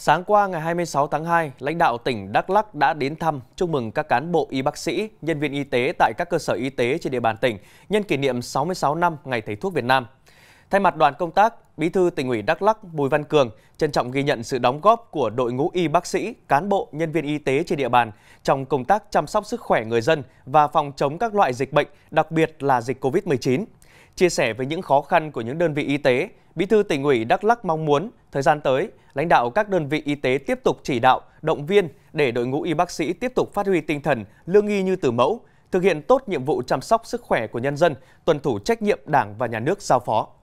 Sáng qua ngày 26 tháng 2, lãnh đạo tỉnh Đắk Lắc đã đến thăm chúc mừng các cán bộ y bác sĩ, nhân viên y tế tại các cơ sở y tế trên địa bàn tỉnh nhân kỷ niệm 66 năm Ngày Thầy thuốc Việt Nam. Thay mặt đoàn công tác, Bí thư tỉnh ủy Đắk Lắc Bùi Văn Cường trân trọng ghi nhận sự đóng góp của đội ngũ y bác sĩ, cán bộ, nhân viên y tế trên địa bàn trong công tác chăm sóc sức khỏe người dân và phòng chống các loại dịch bệnh, đặc biệt là dịch COVID-19. Chia sẻ với những khó khăn của những đơn vị y tế, Bí thư tỉnh ủy Đắk Lắc mong muốn thời gian tới, lãnh đạo các đơn vị y tế tiếp tục chỉ đạo, động viên để đội ngũ y bác sĩ tiếp tục phát huy tinh thần lương y như từ mẫu, thực hiện tốt nhiệm vụ chăm sóc sức khỏe của nhân dân, tuân thủ trách nhiệm Đảng và nhà nước giao phó.